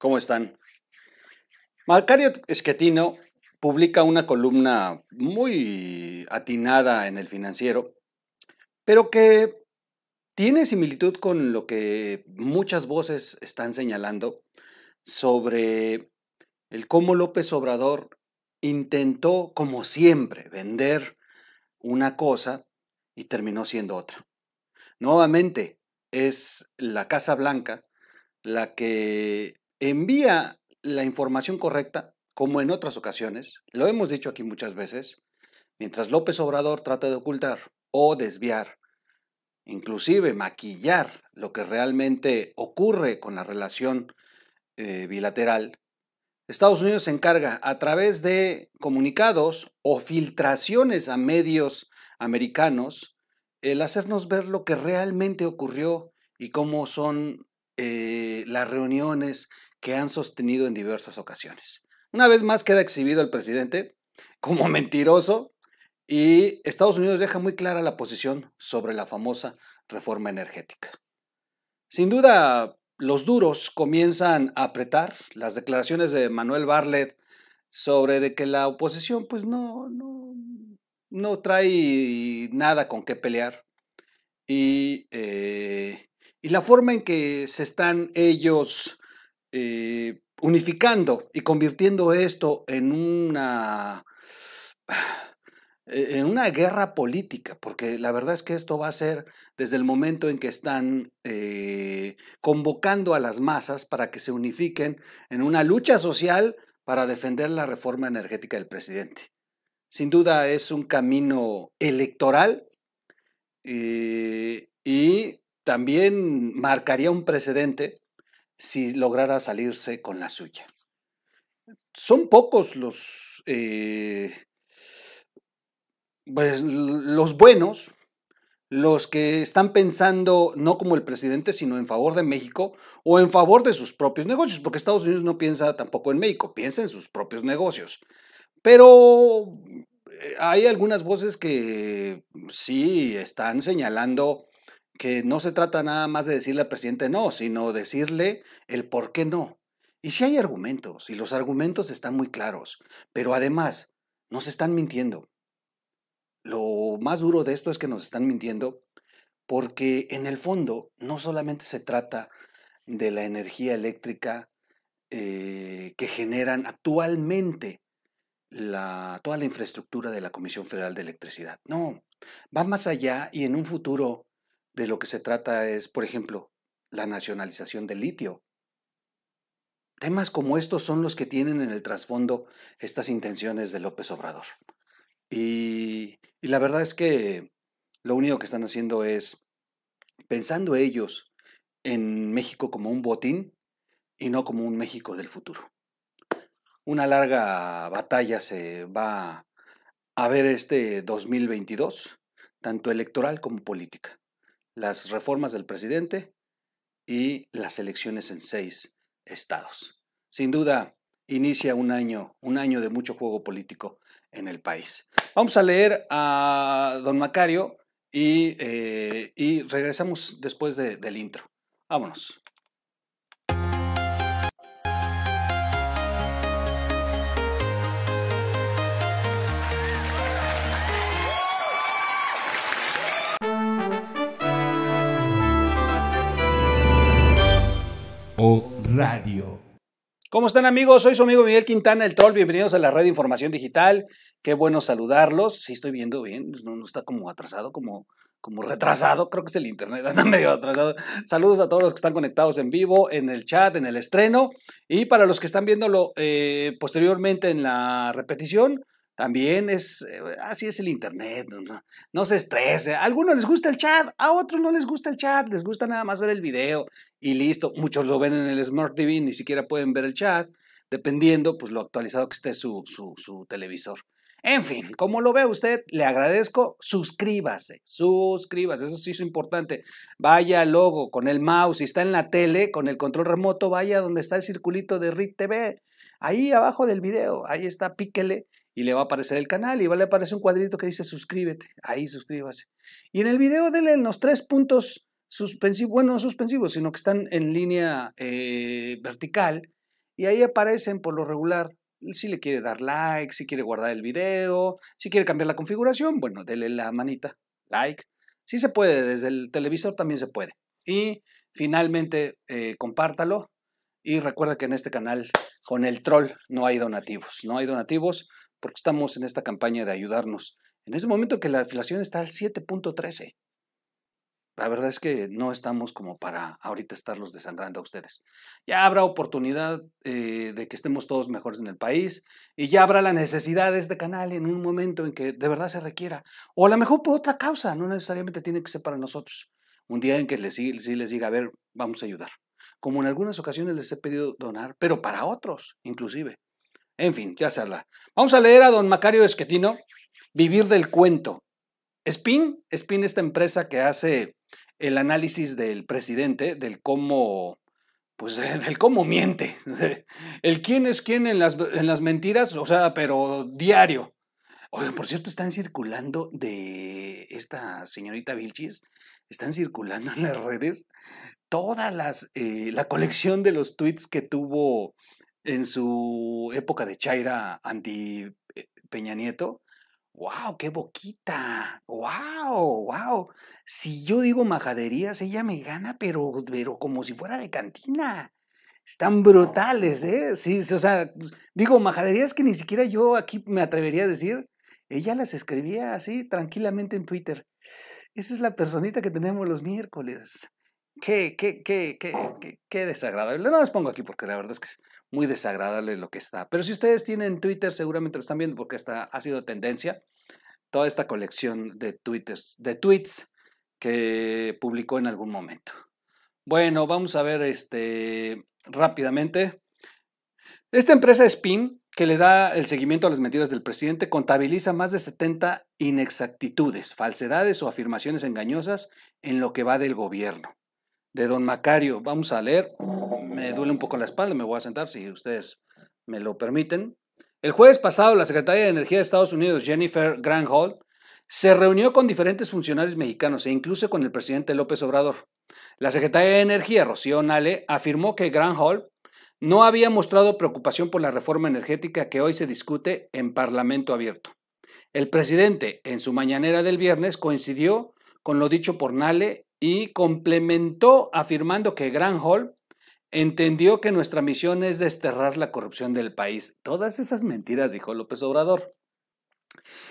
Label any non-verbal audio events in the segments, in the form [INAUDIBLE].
¿Cómo están? Macario Esquetino publica una columna muy atinada en el financiero, pero que tiene similitud con lo que muchas voces están señalando sobre el cómo López Obrador intentó, como siempre, vender una cosa y terminó siendo otra. Nuevamente, es la Casa Blanca la que envía la información correcta, como en otras ocasiones, lo hemos dicho aquí muchas veces, mientras López Obrador trata de ocultar o desviar, inclusive maquillar lo que realmente ocurre con la relación eh, bilateral, Estados Unidos se encarga a través de comunicados o filtraciones a medios americanos el hacernos ver lo que realmente ocurrió y cómo son eh, las reuniones que han sostenido en diversas ocasiones. Una vez más queda exhibido el presidente como [LAUGHS] mentiroso y Estados Unidos deja muy clara la posición sobre la famosa reforma energética. Sin duda, los duros comienzan a apretar las declaraciones de Manuel Barlet sobre de que la oposición pues no, no, trae nada con qué pelear. Y, eh, y la forma en que se están ellos eh, unificando y convirtiendo esto en una [SIGHS] e-, en una guerra política, porque la verdad es que esto va a ser desde el momento en que están eh, convocando a las masas para que se unifiquen en una lucha social para defender la reforma energética del presidente. Sin duda es un camino electoral eh, y también marcaría un precedente si lograra salirse con la suya. Son pocos los, eh, pues, los buenos, los que están pensando no como el presidente, sino en favor de México o en favor de sus propios negocios, porque Estados Unidos no piensa tampoco en México, piensa en sus propios negocios. Pero eh, hay algunas voces que sí están señalando que no se trata nada más de decirle al presidente no, sino decirle el por qué no. Y si sí hay argumentos, y los argumentos están muy claros, pero además nos están mintiendo. Lo más duro de esto es que nos están mintiendo porque en el fondo no solamente se trata de la energía eléctrica eh, que generan actualmente la, toda la infraestructura de la Comisión Federal de Electricidad. No, va más allá y en un futuro de lo que se trata es, por ejemplo, la nacionalización del litio. Temas como estos son los que tienen en el trasfondo estas intenciones de López Obrador. Y, la verdad es que lo único que están haciendo es, pensando ellos en México como un botín y no como un México del futuro. Una larga batalla se va a ver este 2022, tanto electoral como política las reformas del presidente y las elecciones en seis estados. Sin duda, inicia un año, un año de mucho juego político en el país. Vamos a leer a don Macario y, eh, regresamos después del intro. Vámonos. Radio. ¿Cómo están amigos? Soy su amigo Miguel Quintana, el Troll. Bienvenidos a la red de Información Digital. Qué bueno saludarlos. Si estoy viendo bien, no, está como atrasado, como, como retrasado. Creo que es el internet, [LAUGHS] anda medio atrasado. Saludos a todos los que están conectados en vivo, en el chat, en el estreno. Y para los que están viéndolo eh, posteriormente en la repetición, también es, eh, así es el Internet, no, se estrese. A algunos les gusta el chat, a otros no les gusta el chat, les gusta nada más ver el video y listo. Muchos lo ven en el Smart TV, ni siquiera pueden ver el chat, dependiendo pues lo actualizado que esté su, su, televisor. En fin, como lo ve usted, le agradezco, suscríbase, suscríbase, eso sí es importante. Vaya logo con el mouse, si está en la tele, con el control remoto, vaya donde está el circulito de RIT TV, ahí abajo del video, ahí está, píquele y le va a aparecer el canal y va a aparecer un cuadrito que dice suscríbete, ahí suscríbase. Y en el video denle los tres puntos suspensivos, bueno, no suspensivos, sino que están en línea eh, vertical y ahí aparecen por lo regular. Si le quiere dar like, si quiere guardar el video, si quiere cambiar la configuración, bueno, dele la manita, like. Si se puede, desde el televisor también se puede. Y finalmente, eh, compártalo. Y recuerda que en este canal, con el troll, no hay donativos. No hay donativos porque estamos en esta campaña de ayudarnos. En ese momento que la inflación está al 7.13 la verdad es que no estamos como para ahorita estarlos desandrando a ustedes. Ya habrá oportunidad eh, de que estemos todos mejores en el país y ya habrá la necesidad de este canal en un momento en que de verdad se requiera. O a lo mejor por otra causa, no necesariamente tiene que ser para nosotros. Un día en que les, sí les, diga, a ver, vamos a ayudar. Como en algunas ocasiones les he pedido donar, pero para otros inclusive. En fin, ya se habla. Vamos a leer a don Macario Esquetino, Vivir del Cuento. Spin, Spin, esta empresa que hace el análisis del presidente, del cómo, pues, [LAUGHS] del cómo miente, el quién es quién en las, en las mentiras, o sea, pero diario. Oigan, por cierto, están circulando de esta señorita Vilchis, están circulando en las redes toda las, eh, la colección de los tweets que tuvo en su época de Chaira anti eh, Peña Nieto ¡Wow! ¡Qué boquita! ¡Wow! ¡Wow! Si yo digo majaderías, ella me gana, pero, pero como si fuera de cantina. Están brutales, ¿eh? Sí, o sea, pues, digo, majaderías que ni siquiera yo aquí me atrevería a decir. Ella las escribía así tranquilamente en Twitter. Esa es la personita que tenemos los miércoles. Qué, qué, qué, qué, desagradable. No las pongo aquí porque la verdad es que es muy desagradable lo que está. Pero si ustedes tienen Twitter, seguramente lo están viendo porque está, ha sido tendencia toda esta colección de, tweets, de tweets que publicó en algún momento. Bueno, vamos a ver este, rápidamente. Esta empresa Spin, que le da el seguimiento a las mentiras del presidente, contabiliza más de 70 inexactitudes, falsedades o afirmaciones engañosas en lo que va del gobierno. De don Macario, vamos a leer. Me duele un poco la espalda, me voy a sentar si ustedes me lo permiten. El jueves pasado, la secretaria de Energía de Estados Unidos, Jennifer Granholm, se reunió con diferentes funcionarios mexicanos e incluso con el presidente López Obrador. La secretaria de Energía, Rocío Nale, afirmó que Granholm no había mostrado preocupación por la reforma energética que hoy se discute en Parlamento Abierto. El presidente, en su mañanera del viernes, coincidió con lo dicho por Nale y complementó afirmando que Granholm entendió que nuestra misión es desterrar la corrupción del país. Todas esas mentiras, dijo López Obrador.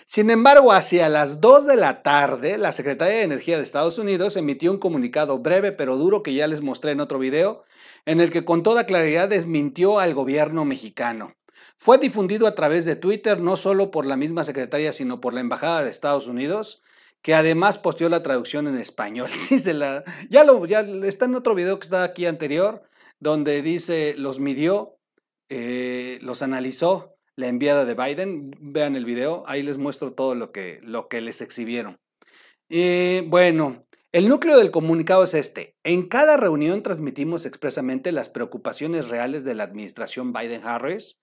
Sin embargo, hacia las 2 de la tarde, la Secretaría de Energía de Estados Unidos emitió un comunicado breve pero duro que ya les mostré en otro video, en el que con toda claridad desmintió al gobierno mexicano. Fue difundido a través de Twitter no solo por la misma secretaria, sino por la Embajada de Estados Unidos, que además posteó la traducción en español. [LAUGHS] ya ya está en otro video que está aquí anterior, donde dice, los midió, eh, los analizó la enviada de Biden. Vean el video, ahí les muestro todo lo que, lo que les exhibieron. Eh, bueno, el núcleo del comunicado es este. En cada reunión transmitimos expresamente las preocupaciones reales de la administración Biden-Harris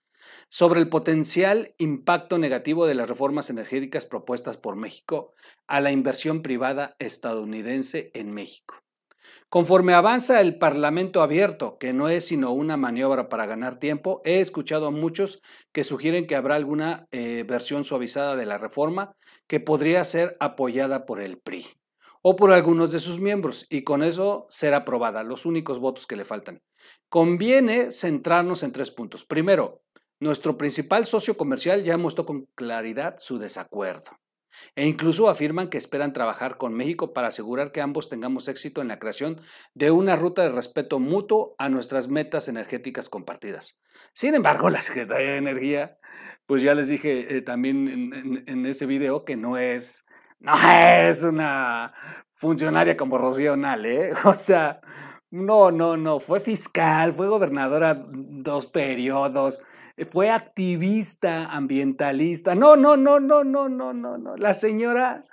sobre el potencial impacto negativo de las reformas energéticas propuestas por México a la inversión privada estadounidense en México. Conforme avanza el Parlamento abierto, que no es sino una maniobra para ganar tiempo, he escuchado a muchos que sugieren que habrá alguna eh, versión suavizada de la reforma que podría ser apoyada por el PRI o por algunos de sus miembros y con eso ser aprobada, los únicos votos que le faltan. Conviene centrarnos en tres puntos. Primero, nuestro principal socio comercial ya mostró con claridad su desacuerdo e incluso afirman que esperan trabajar con México para asegurar que ambos tengamos éxito en la creación de una ruta de respeto mutuo a nuestras metas energéticas compartidas. Sin embargo, la Secretaría de Energía, pues ya les dije eh, también en, ese video que no es, no es una funcionaria como Rocío Nal, ¿eh? [LAUGHS] O sea, no, no, no, fue fiscal, fue gobernadora dos periodos eh, fue activista ambientalista. No, no, no, no, no, no, no, no. La señora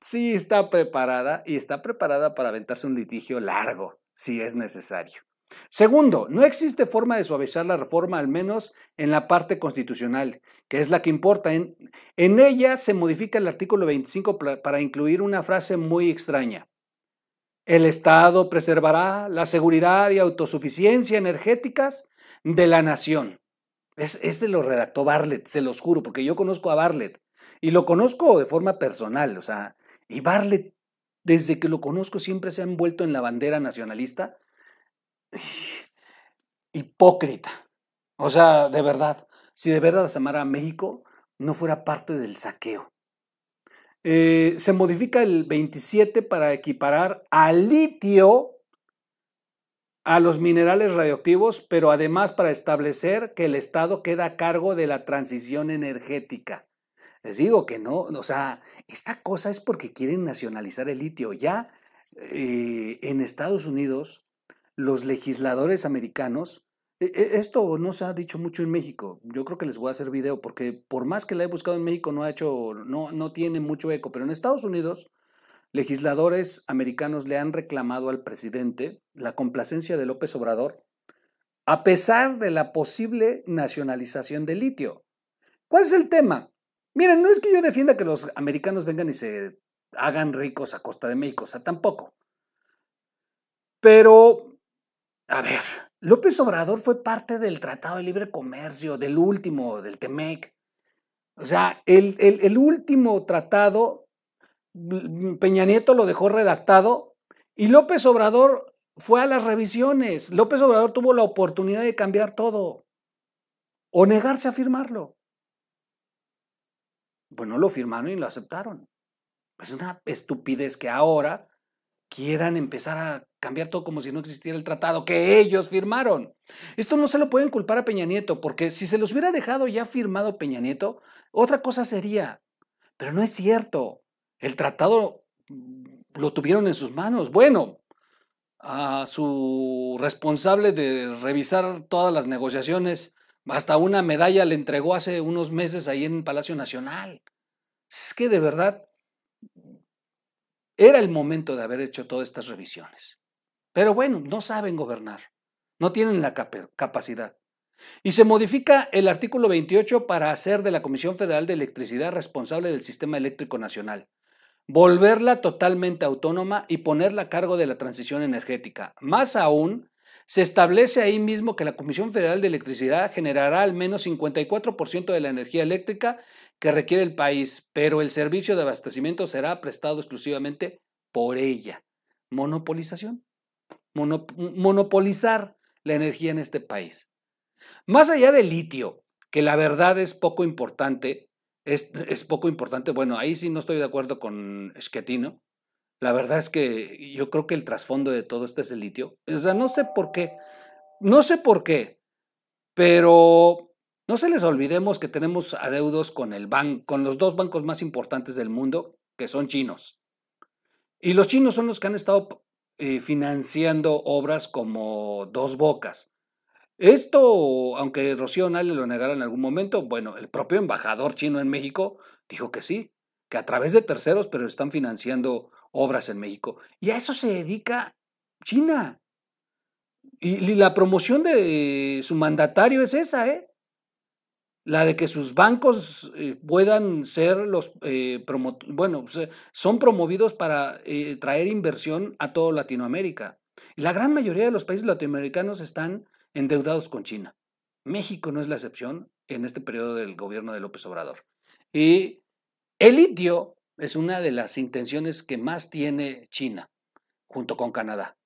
sí está preparada y está preparada para aventarse un litigio largo, si es necesario. Segundo, no existe forma de suavizar la reforma, al menos en la parte constitucional, que es la que importa. En, en ella se modifica el artículo 25 para incluir una frase muy extraña. El Estado preservará la seguridad y autosuficiencia energéticas de la nación. Ese lo redactó Barlet, se los juro, porque yo conozco a Barlet. y lo conozco de forma personal, o sea, y Barlet, desde que lo conozco, siempre se ha envuelto en la bandera nacionalista [SIGHS] hipócrita. O sea, de verdad, si de verdad se amara a México, no fuera parte del saqueo. Eh, se modifica el 27 para equiparar a litio a los minerales radioactivos, pero además para establecer que el Estado queda a cargo de la transición energética. Les digo que no, o sea, esta cosa es porque quieren nacionalizar el litio. Ya eh, en Estados Unidos, los legisladores americanos, e, e, esto no se ha dicho mucho en México. Yo creo que les voy a hacer video porque por más que la he buscado en México no ha hecho no no tiene mucho eco, pero en Estados Unidos Legisladores americanos le han reclamado al presidente la complacencia de López Obrador a pesar de la posible nacionalización del litio. ¿Cuál es el tema? Miren, no es que yo defienda que los americanos vengan y se hagan ricos a costa de México, o sea, tampoco. Pero, a ver, López Obrador fue parte del Tratado de Libre Comercio, del último, del TEMEC. O sea, el, el último tratado Mm, Peña Nieto lo dejó redactado y López Obrador fue a las revisiones. López Obrador tuvo la oportunidad de cambiar todo o negarse a firmarlo. Bueno, lo firmaron y lo aceptaron. Es una estupidez que ahora quieran empezar a cambiar todo como si no existiera el tratado que ellos firmaron. Esto no se lo pueden culpar a Peña Nieto, porque si se los hubiera dejado ya firmado Peña Nieto, otra cosa sería. Pero no es cierto. El tratado lo tuvieron en sus manos. Bueno, a su responsable de revisar todas las negociaciones, hasta una medalla le entregó hace unos meses ahí en Palacio Nacional. Es que de verdad era el momento de haber hecho todas estas revisiones. Pero bueno, no saben gobernar, no tienen la capacidad. Y se modifica el artículo 28 para hacer de la Comisión Federal de Electricidad responsable del Sistema Eléctrico Nacional volverla totalmente autónoma y ponerla a cargo de la transición energética. Más aún, se establece ahí mismo que la Comisión Federal de Electricidad generará al menos 54% de la energía eléctrica que requiere el país, pero el servicio de abastecimiento será prestado exclusivamente por ella. Monopolización. monopolizar la energía en este país. Más allá del litio, que la verdad es poco importante, es, poco importante. Bueno, ahí sí no estoy de acuerdo con Schettino. La verdad es que yo creo que el trasfondo de todo esto es el litio. O sea, no sé por qué, no sé por qué, pero no se les olvidemos que tenemos adeudos con, el ban con los dos bancos más importantes del mundo, que son chinos. Y los chinos son los que han estado eh, financiando obras como Dos Bocas, esto, aunque Rocío Nale lo negara en algún momento, bueno, el propio embajador chino en México dijo que sí, que a través de terceros, pero están financiando obras en México. Y a eso se dedica China. Y, la promoción de eh, su mandatario es esa, ¿eh? La de que sus bancos eh, puedan ser los, eh, bueno, son promovidos para traer inversión a toda Latinoamérica. La gran mayoría de los países latinoamericanos están endeudados con China. México no es la excepción en este periodo del gobierno de López Obrador. Y el litio es una de las intenciones que más tiene China, junto con Canadá.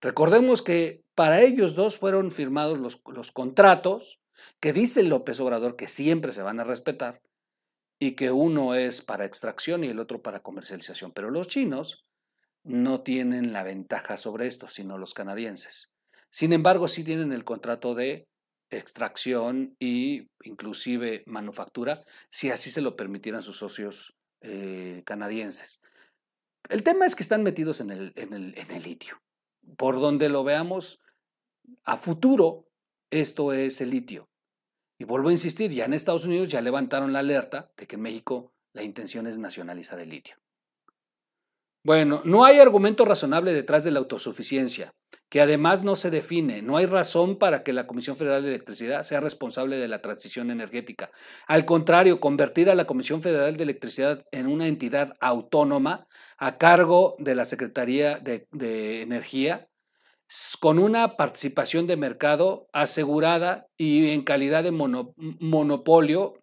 Recordemos que para ellos dos fueron firmados los, contratos que dice López Obrador que siempre se van a respetar y que uno es para extracción y el otro para comercialización. Pero los chinos no tienen la ventaja sobre esto, sino los canadienses. Sin embargo, sí tienen el contrato de extracción e inclusive manufactura, si así se lo permitieran sus socios eh, canadienses. El tema es que están metidos en el, en el litio. Por donde lo veamos, a futuro, esto es el litio. Y vuelvo a insistir, ya en Estados Unidos ya levantaron la alerta de que en México la intención es nacionalizar el litio. Bueno, no hay argumento razonable detrás de la autosuficiencia que además no se define. No hay razón para que la Comisión Federal de Electricidad sea responsable de la transición energética. Al contrario, convertir a la Comisión Federal de Electricidad en una entidad autónoma a cargo de la Secretaría de, Energía con una participación de mercado asegurada y en calidad de monopolio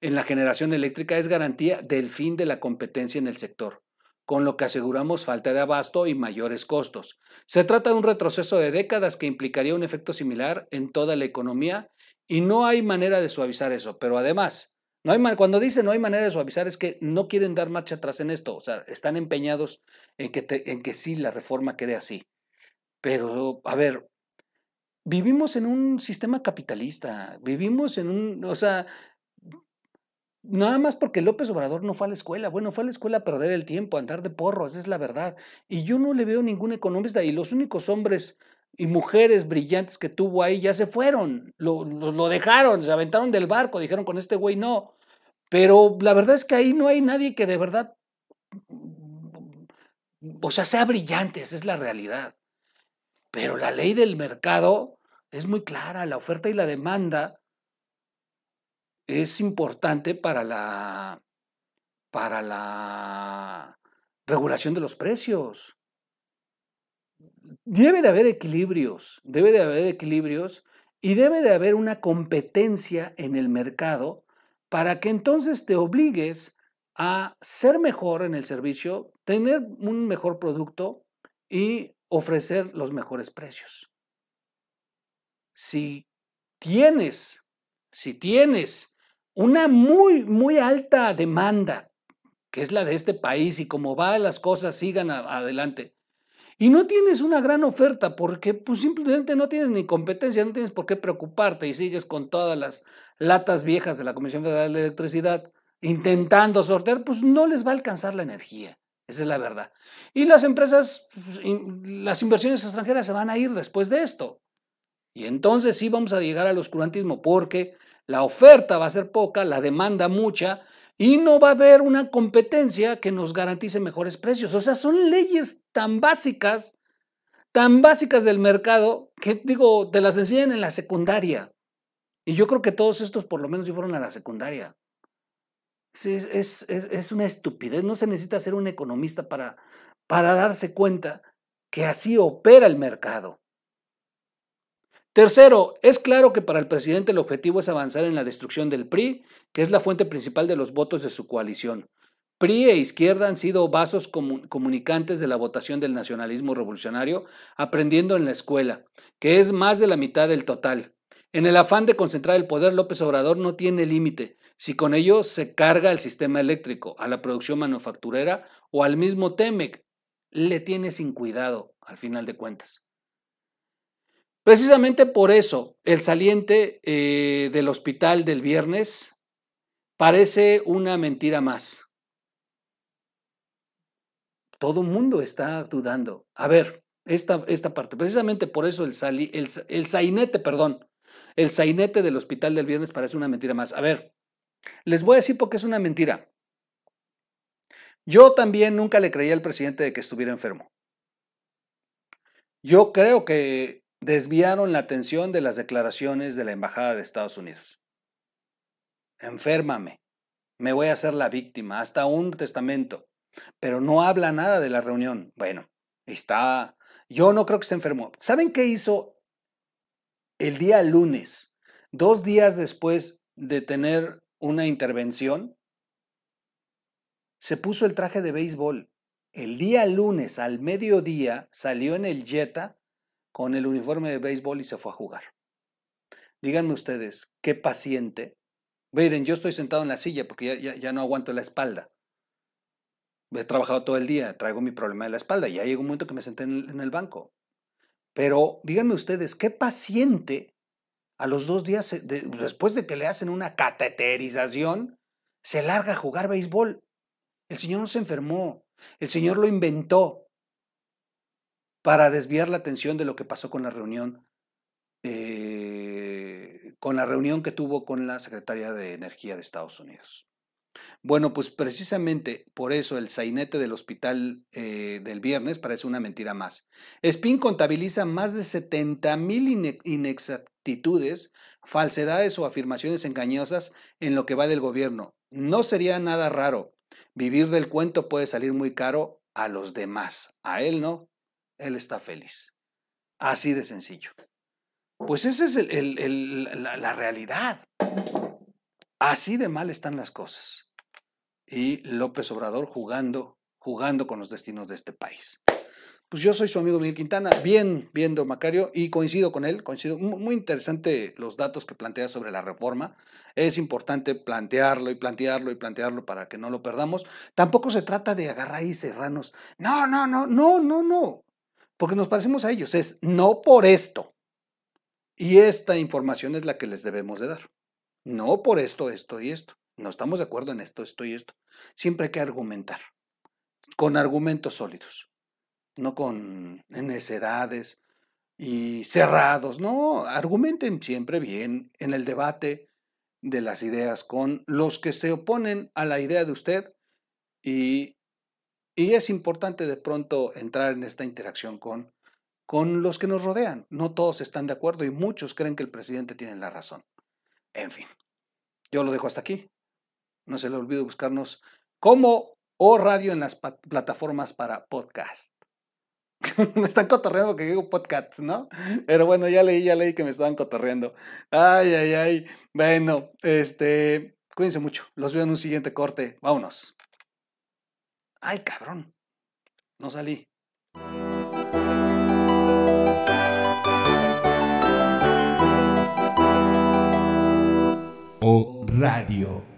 en la generación eléctrica es garantía del fin de la competencia en el sector con lo que aseguramos falta de abasto y mayores costos. Se trata de un retroceso de décadas que implicaría un efecto similar en toda la economía y no hay manera de suavizar eso, pero además, no hay cuando dicen no hay manera de suavizar es que no quieren dar marcha atrás en esto, o sea, están empeñados en que, en que sí la reforma quede así. Pero, a ver, vivimos en un sistema capitalista, vivimos en un, o sea, Nada más porque López Obrador no fue a la escuela. Bueno, fue a la escuela a perder el tiempo, a andar de porro, esa es la verdad. Y yo no le veo ningún economista. Y los únicos hombres y mujeres brillantes que tuvo ahí ya se fueron, lo, lo, dejaron, se aventaron del barco, dijeron con este güey no. Pero la verdad es que ahí no hay nadie que de verdad, o sea, sea brillante, esa es la realidad. Pero la ley del mercado es muy clara, la oferta y la demanda es importante para la, para la regulación de los precios. Debe de haber equilibrios, debe de haber equilibrios y debe de haber una competencia en el mercado para que entonces te obligues a ser mejor en el servicio, tener un mejor producto y ofrecer los mejores precios. Si tienes, si tienes una muy, muy alta demanda, que es la de este país, y como va las cosas, sigan adelante. Y no tienes una gran oferta porque pues, simplemente no tienes ni competencia, no tienes por qué preocuparte y sigues con todas las latas viejas de la Comisión Federal de Electricidad intentando sortear, pues no les va a alcanzar la energía. Esa es la verdad. Y las empresas, pues, las inversiones extranjeras se van a ir después de esto. Y entonces sí vamos a llegar al oscurantismo porque la oferta va a ser poca, la demanda mucha y no va a haber una competencia que nos garantice mejores precios. O sea, son leyes tan básicas, tan básicas del mercado que digo, te las enseñan en la secundaria. Y yo creo que todos estos por lo menos si fueron a la secundaria. Es, es, es, una estupidez. No se necesita ser un economista para, para darse cuenta que así opera el mercado. Tercero, es claro que para el presidente el objetivo es avanzar en la destrucción del PRI, que es la fuente principal de los votos de su coalición. PRI e izquierda han sido vasos comunicantes de la votación del nacionalismo revolucionario, aprendiendo en la escuela, que es más de la mitad del total. En el afán de concentrar el poder, López Obrador no tiene límite, si con ello se carga al sistema eléctrico, a la producción manufacturera o al mismo TEMEC. Le tiene sin cuidado, al final de cuentas. Precisamente por eso, el saliente eh, del hospital del viernes parece una mentira más. Todo el mundo está dudando. A ver, esta, esta parte. Precisamente por eso el, el, el sainete, perdón, el sainete del hospital del viernes parece una mentira más. A ver, les voy a decir por qué es una mentira. Yo también nunca le creí al presidente de que estuviera enfermo. Yo creo que desviaron la atención de las declaraciones de la Embajada de Estados Unidos. Enférmame, me voy a hacer la víctima, hasta un testamento, pero no habla nada de la reunión. Bueno, está, yo no creo que se enfermó. ¿Saben qué hizo el día lunes, dos días después de tener una intervención? Se puso el traje de béisbol. El día lunes al mediodía salió en el Jetta con el uniforme de béisbol y se fue a jugar. Díganme ustedes, qué paciente. Miren, yo estoy sentado en la silla porque ya, no aguanto la espalda. He trabajado todo el día, traigo mi problema de la espalda. Ya llegó un momento que me senté en el, banco. Pero díganme ustedes, qué paciente a los dos días, después de que le hacen una cateterización, se larga a jugar béisbol. El Señor no se enfermó, el Señor lo inventó para desviar la atención de lo que pasó con la reunión, eh, con la reunión que tuvo con la secretaria de Energía de Estados Unidos. Bueno, pues precisamente por eso el sainete del hospital eh, del viernes parece una mentira más. Spin contabiliza más de 70 mil inexactitudes, falsedades o afirmaciones engañosas en lo que va del gobierno. No sería nada raro. Vivir del cuento puede salir muy caro a los demás, a él no él está feliz. Así de sencillo. Pues esa es la, realidad. Así de mal están las cosas. Y López Obrador jugando, jugando con los destinos de este país. Pues yo soy su amigo Miguel Quintana, bien viendo Macario y coincido con él, coincido. Muy interesante los datos que plantea sobre la reforma. Es importante plantearlo y plantearlo y plantearlo para que no lo perdamos. Tampoco se trata de agarrar y cerrarnos. No, no, no, no, no, no. Porque nos parecemos a ellos, es no por esto. Y esta información es la que les debemos de dar. No por esto, esto y esto. No estamos de acuerdo en esto, esto y esto. Siempre hay que argumentar, con argumentos sólidos, no con necedades y cerrados. No, argumenten siempre bien en el debate de las ideas con los que se oponen a la idea de usted y y es importante de pronto entrar en esta interacción con, con los que nos rodean. No todos están de acuerdo y muchos creen que el presidente tiene la razón. En fin, yo lo dejo hasta aquí. No se le olvide buscarnos como o radio en las plataformas para podcast. [LAUGHS] me están cotorreando que digo podcasts, ¿no? Pero bueno, ya leí, ya leí que me estaban cotorreando. Ay, ay, ay. Bueno, este, cuídense mucho. Los veo en un siguiente corte. Vámonos. Ay, cabrón. No salí. O radio.